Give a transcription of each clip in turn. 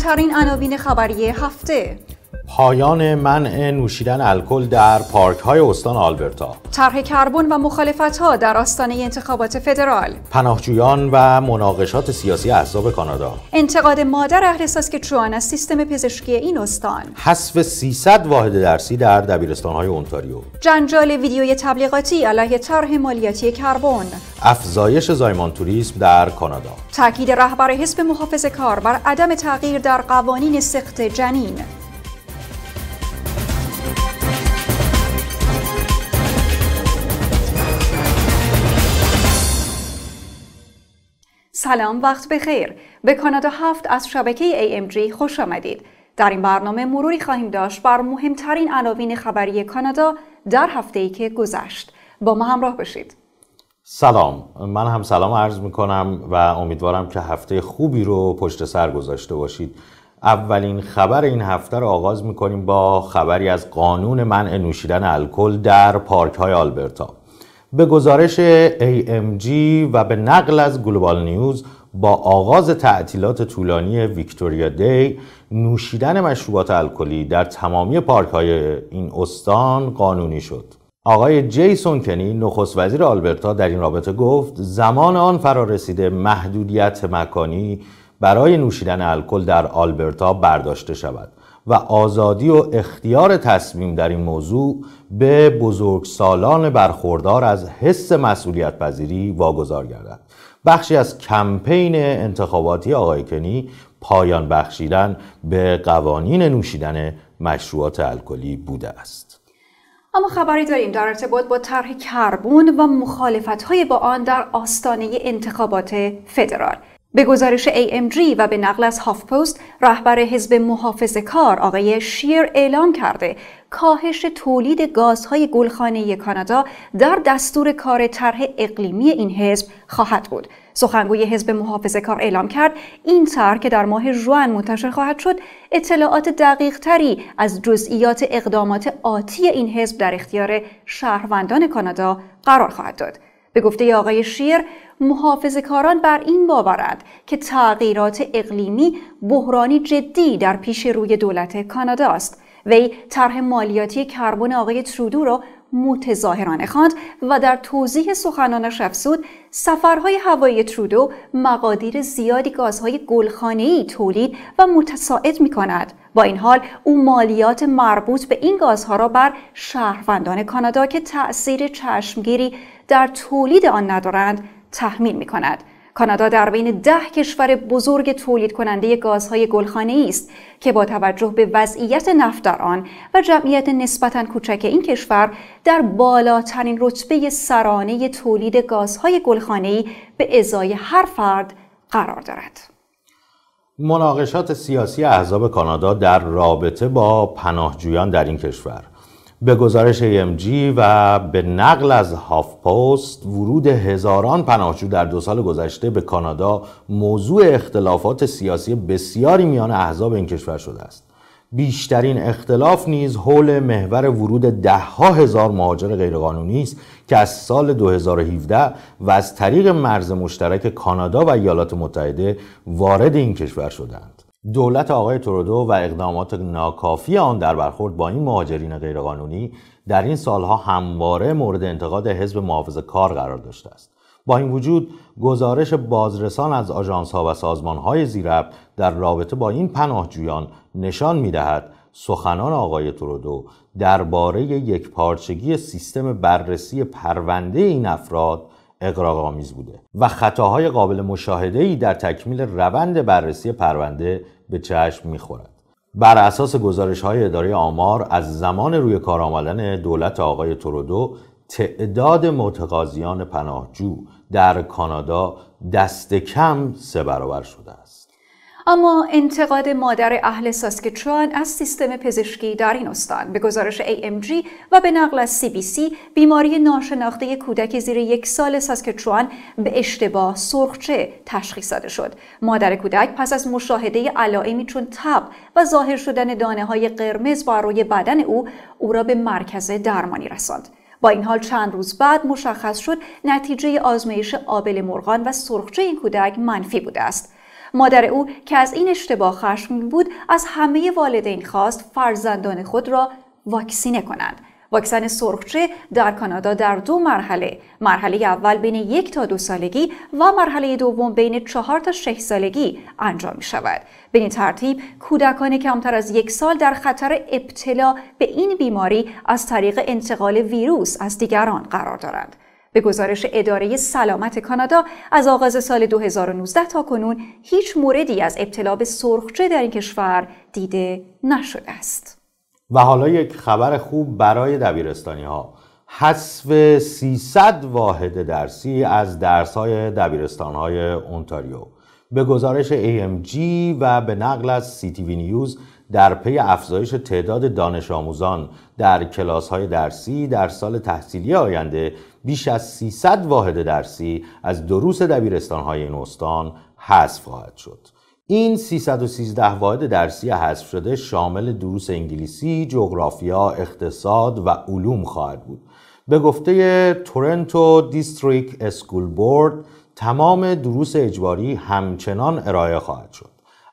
مهمترین عناوین خبری هفته پایان منع نوشیدن الکل در پارک های استان آلبرتا طرح کربن و مخالفت ها در آستانه انتخابات فدرال پناهجویان و مناقشات سیاسی احزاب کانادا انتقاد مادر اهل چوان از سیستم پزشکی این استان حذف 300 واحد درسی در دبیرستان های اونتاریو جنجال ویدیوی تبلیغاتی علیه طرح مالیاتی کربن افزایش زایمان توریسم در کانادا تاکید رهبر حزب محافظ کار بر عدم تغییر در قوانین سخت جنین سلام وقت بخیر به کانادا هفت از شبکه جی خوش آمدید در این برنامه مروری خواهیم داشت بر مهمترین عناوین خبری کانادا در هفته ای که گذشت با ما همراه باشید سلام من هم سلام عرض می کنم و امیدوارم که هفته خوبی رو پشت سر گذاشته باشید اولین خبر این هفته رو آغاز می کنیم با خبری از قانون منع نوشیدن الکل در پارک های آلبرتا به گزارش AMG و به نقل از گلوبال نیوز با آغاز تعطیلات طولانی ویکتوریا دی نوشیدن مشروبات الکلی در تمامی پارک های این استان قانونی شد آقای جیسون کنی نخست وزیر آلبرتا در این رابطه گفت زمان آن فرا رسیده محدودیت مکانی برای نوشیدن الکل در آلبرتا برداشته شود و آزادی و اختیار تصمیم در این موضوع به بزرگ سالان برخوردار از حس مسئولیت پذیری واگذار گردد بخشی از کمپین انتخاباتی آقای کنی پایان بخشیدن به قوانین نوشیدن مشروعات الکلی بوده است اما خبری داریم در ارتباط با طرح کربون و مخالفت‌های با آن در آستانه انتخابات فدرال به گزارش AMG و به نقل از هافپست رهبر حزب محافظ کار آقای شیر اعلام کرده کاهش تولید گازهای گلخانه کانادا در دستور کار طرح اقلیمی این حزب خواهد بود. سخنگوی حزب محافظ کار اعلام کرد این طرح که در ماه جوان منتشر خواهد شد اطلاعات دقیق تری از جزئیات اقدامات آتی این حزب در اختیار شهروندان کانادا قرار خواهد داد. به گفته آقای شیر کاران بر این باورند که تغییرات اقلیمی بحرانی جدی در پیش روی دولت کانادا است وی طرح مالیاتی کربن آقای ترودو را متظاهرانه خواند و در توضیح سخنانش افزود سفرهای هوایی ترودو مقادیر زیادی گازهای گلخانه‌ای تولید و متساعد می کند. با این حال او مالیات مربوط به این گازها را بر شهروندان کانادا که تأثیر چشمگیری در تولید آن ندارند تحمیل می کند. کانادا در بین ده کشور بزرگ تولید کننده گازهای گلخانه است که با توجه به وضعیت نفت آن و جمعیت نسبتا کوچک این کشور در بالاترین رتبه سرانه تولید گازهای گلخانه به ازای هر فرد قرار دارد. مناقشات سیاسی احزاب کانادا در رابطه با پناهجویان در این کشور به گزارش جی و به نقل از هاف پست ورود هزاران پناهجو در دو سال گذشته به کانادا موضوع اختلافات سیاسی بسیاری میان احزاب این کشور شده است بیشترین اختلاف نیز حول محور ورود ده ها هزار مهاجر غیرقانونی است که از سال 2017 و از طریق مرز مشترک کانادا و ایالات متحده وارد این کشور شدند دولت آقای ترودو و اقدامات ناکافی آن در برخورد با این مهاجرین غیرقانونی در این سالها همواره مورد انتقاد حزب محافظ کار قرار داشته است با این وجود گزارش بازرسان از آژانس‌ها و سازمان های زیرب در رابطه با این پناهجویان نشان می دهد سخنان آقای ترودو درباره یک پارچگی سیستم بررسی پرونده این افراد آمیز بوده و خطاهای قابل ای در تکمیل روند بررسی پرونده به چشم میخورد. بر اساس گزارش های اداره آمار از زمان روی کار آمدن دولت آقای ترودو تعداد متقاضیان پناهجو در کانادا دست کم سه برابر شده است. اما انتقاد مادر اهل ساسکچوان از سیستم پزشکی در این استان به گزارش AMG و به نقل از CBC بیماری ناشناخته کودک زیر یک سال ساسکچوان به اشتباه سرخچه تشخیص داده شد مادر کودک پس از مشاهده علائمی چون تب و ظاهر شدن دانه های قرمز بر روی بدن او او را به مرکز درمانی رساند با این حال چند روز بعد مشخص شد نتیجه آزمایش آبل مرغان و سرخچه این کودک منفی بوده است مادر او که از این اشتباه خشم بود از همه والدین خواست فرزندان خود را واکسینه کنند واکسن سرخچه در کانادا در دو مرحله مرحله اول بین یک تا دو سالگی و مرحله دوم بین چهار تا شش سالگی انجام می شود به این ترتیب کودکان کمتر از یک سال در خطر ابتلا به این بیماری از طریق انتقال ویروس از دیگران قرار دارند به گزارش اداره سلامت کانادا از آغاز سال 2019 تا کنون هیچ موردی از ابتلا به سرخچه در این کشور دیده نشده است. و حالا یک خبر خوب برای دبیرستانی ها حذف 300 واحد درسی از درس های دبیرستان های اونتاریو به گزارش AMG و به نقل از CTV نیوز در پی افزایش تعداد دانش آموزان در کلاس های درسی در سال تحصیلی آینده بیش از 300 واحد درسی از دروس دبیرستان های این استان حذف خواهد شد. این 313 واحد درسی حذف شده شامل دروس انگلیسی، جغرافیا، اقتصاد و علوم خواهد بود. به گفته تورنتو دیستریک اسکول بورد تمام دروس اجباری همچنان ارائه خواهد شد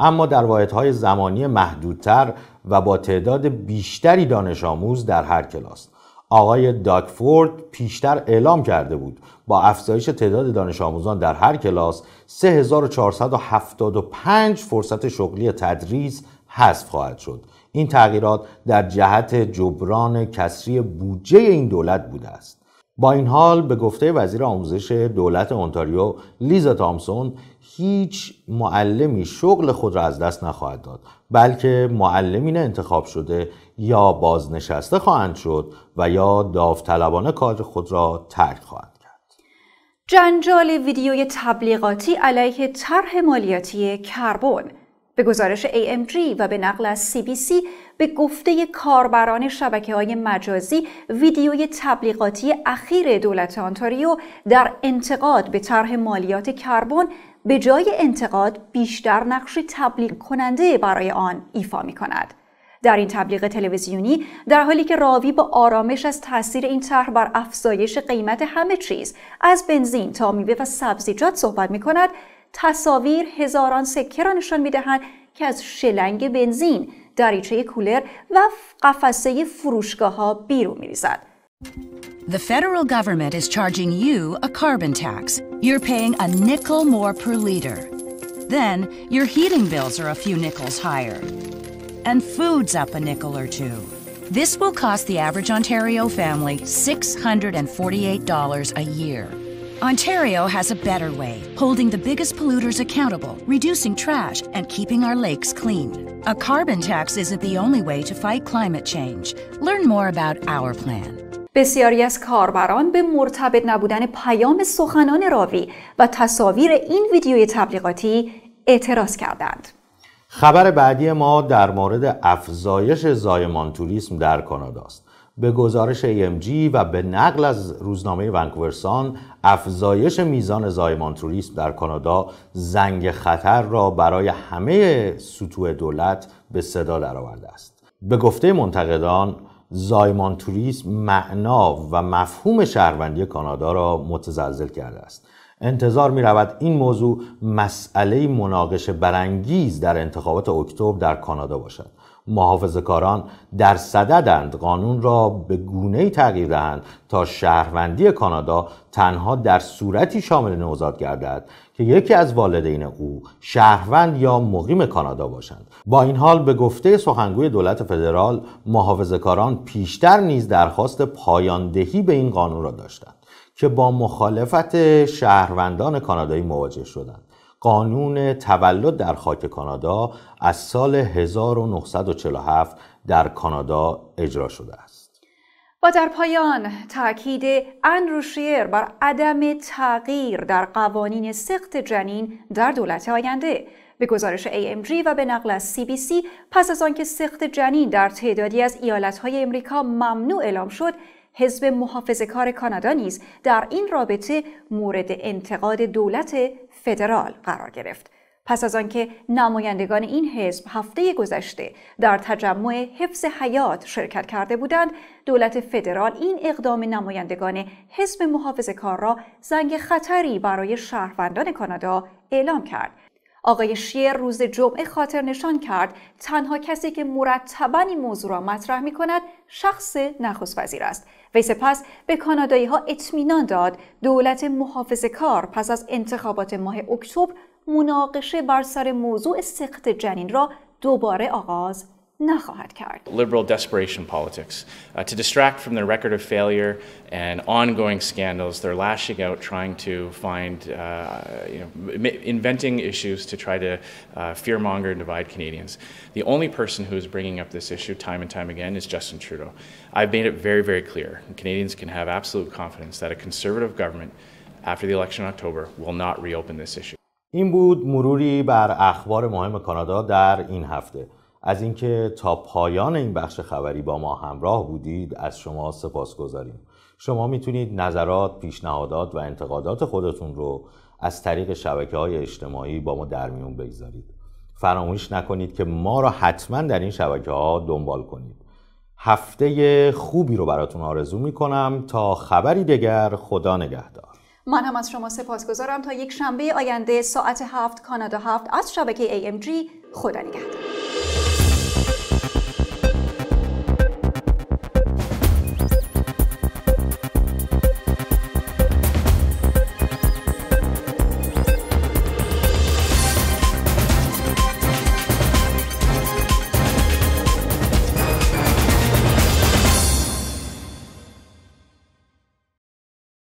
اما در واحدهای زمانی محدودتر و با تعداد بیشتری دانش آموز در هر کلاس آقای داکفورد پیشتر اعلام کرده بود با افزایش تعداد دانش آموزان در هر کلاس 3475 فرصت شغلی تدریس حذف خواهد شد این تغییرات در جهت جبران کسری بودجه این دولت بوده است با این حال به گفته وزیر آموزش دولت اونتاریو لیزا تامسون هیچ معلمی شغل خود را از دست نخواهد داد بلکه معلمین انتخاب شده یا بازنشسته خواهند شد و یا داوطلبانه کار خود را ترک خواهند کرد جنجال ویدیوی تبلیغاتی علیه طرح مالیاتی کربن به گزارش AMG و به نقل از CBC به گفته کاربران شبکه های مجازی ویدیوی تبلیغاتی اخیر دولت آنتاریو در انتقاد به طرح مالیات کربن به جای انتقاد بیشتر نقش تبلیغ کننده برای آن ایفا می کند. در این تبلیغ تلویزیونی در حالی که راوی با آرامش از تاثیر این طرح بر افزایش قیمت همه چیز از بنزین تا میوه و سبزیجات صحبت می کند تصاویر هزاران سکه را نشان می دهند که از شلنگ بنزین دریچه کولر و قفسه فروشگاه ها بیرون The federal government is charging you a carbon tax. You're paying a nickel more per liter. Then your heating bills are a few nickels higher. And food's up a nickel or two. This will cost the average Ontario family $648 a year. Ontario has a better way, holding the biggest polluters accountable, reducing trash, and keeping our lakes clean. A carbon tax isn't the only way to fight climate change. Learn more about our plan. بسیاری از کاربران به مرتبط نبودن پیام سخنان راوی و تصاویر این ویدیوی تبلیغاتی اعتراض کردند. خبر بعدی ما در مورد افزایش زایمان توریسم در کانادا است. به گزارش AMG و به نقل از روزنامه ونکوورسان افزایش میزان زایمان توریسم در کانادا زنگ خطر را برای همه سطوح دولت به صدا درآورده است. به گفته منتقدان زایمان توریسم معنا و مفهوم شهروندی کانادا را متزلزل کرده است. انتظار می رود این موضوع مسئله مناقشه برانگیز در انتخابات اکتبر در کانادا باشد محافظه کاران در صددند قانون را به گونه تغییر دهند تا شهروندی کانادا تنها در صورتی شامل نوزاد گردد که یکی از والدین او شهروند یا مقیم کانادا باشند با این حال به گفته سخنگوی دولت فدرال محافظکاران کاران پیشتر نیز درخواست پایاندهی به این قانون را داشتند که با مخالفت شهروندان کانادایی مواجه شدند. قانون تولد در خاک کانادا از سال 1947 در کانادا اجرا شده است. و در پایان تاکید اندرو شیر بر عدم تغییر در قوانین سخت جنین در دولت آینده به گزارش AMG و به نقل از CBC پس از آنکه سخت جنین در تعدادی از ایالتهای امریکا ممنوع اعلام شد حزب محافظه کار کانادا نیز در این رابطه مورد انتقاد دولت فدرال قرار گرفت. پس از آنکه نمایندگان این حزب هفته گذشته در تجمع حفظ حیات شرکت کرده بودند، دولت فدرال این اقدام نمایندگان حزب محافظه کار را زنگ خطری برای شهروندان کانادا اعلام کرد آقای شیر روز جمعه خاطر نشان کرد تنها کسی که مرتبا این موضوع را مطرح می کند شخص نخست وزیر است وی سپس به کانادایی ها اطمینان داد دولت محافظه کار پس از انتخابات ماه اکتبر مناقشه بر سر موضوع سخت جنین را دوباره آغاز نخواهد کرد. Liberal desperation politics. Uh, to distract from their record of failure and ongoing scandals, they're lashing out, trying to find, uh, you know, inventing issues to try to uh, fearmonger and divide Canadians. The only person who is bringing up this issue time and time again is Justin Trudeau. I've made it very, very clear. Canadians can have absolute confidence that a conservative government after the election in October will not reopen this issue. این بود مروری بر اخبار مهم کانادا در این هفته. از اینکه تا پایان این بخش خبری با ما همراه بودید از شما سپاس گذاریم شما میتونید نظرات، پیشنهادات و انتقادات خودتون رو از طریق شبکه های اجتماعی با ما در میون بگذارید فراموش نکنید که ما را حتما در این شبکه ها دنبال کنید هفته خوبی رو براتون آرزو میکنم تا خبری دگر خدا نگهدار من هم از شما سپاسگزارم تا یک شنبه آینده ساعت هفت کانادا هفت از شبکه AMG خدا نگهدار